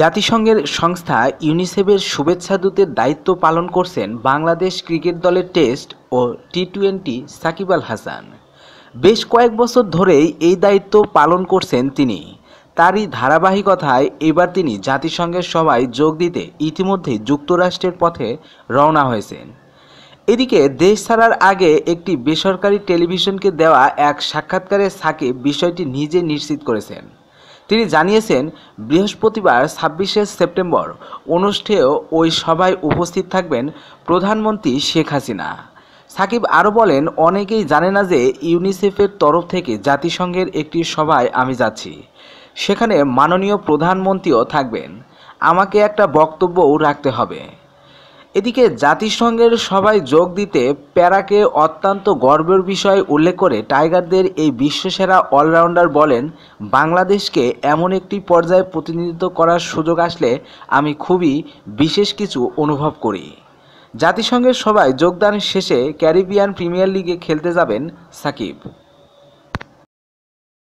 জাতিসংঘের সংস্থা ইউনিসেফের শুভেচ্ছা দূতের দায়িত্ব পালন করছেন বাংলাদেশ ক্রিকেট দলের টেস্ট ও টি টোয়েন্টি সাকিব আল হাসান বেশ কয়েক বছর ধরেই এই দায়িত্ব পালন করছেন তিনি তারই ধারাবাহিকতায় এবার তিনি জাতিসংঘের সভায় যোগ দিতে ইতিমধ্যে যুক্তরাষ্ট্রের পথে রওনা হয়েছেন এদিকে দেশ ছাড়ার আগে একটি বেসরকারি টেলিভিশনকে দেওয়া এক সাক্ষাৎকারে সাকিব বিষয়টি নিজে নিশ্চিত করেছেন তিনি জানিয়েছেন বৃহস্পতিবার ছাব্বিশে সেপ্টেম্বর অনুষ্ঠেয় ওই সভায় উপস্থিত থাকবেন প্রধানমন্ত্রী শেখ হাসিনা সাকিব আরও বলেন অনেকেই জানে না যে ইউনিসেফের তরফ থেকে জাতিসংঘের একটি সভায় আমি যাচ্ছি সেখানে মাননীয় প্রধানমন্ত্রীও থাকবেন আমাকে একটা বক্তব্যও রাখতে হবে এদিকে জাতিসংঘের সভায় যোগ দিতে প্যারাকে অত্যন্ত গর্বের বিষয় উল্লেখ করে টাইগারদের এই বিশ্বসেরা অলরাউন্ডার বলেন বাংলাদেশকে এমন একটি পর্যায়ে প্রতিনিধিত্ব করার সুযোগ আসলে আমি খুবই বিশেষ কিছু অনুভব করি জাতিসংঘের সভায় যোগদান শেষে ক্যারিবিয়ান প্রিমিয়ার লিগে খেলতে যাবেন সাকিব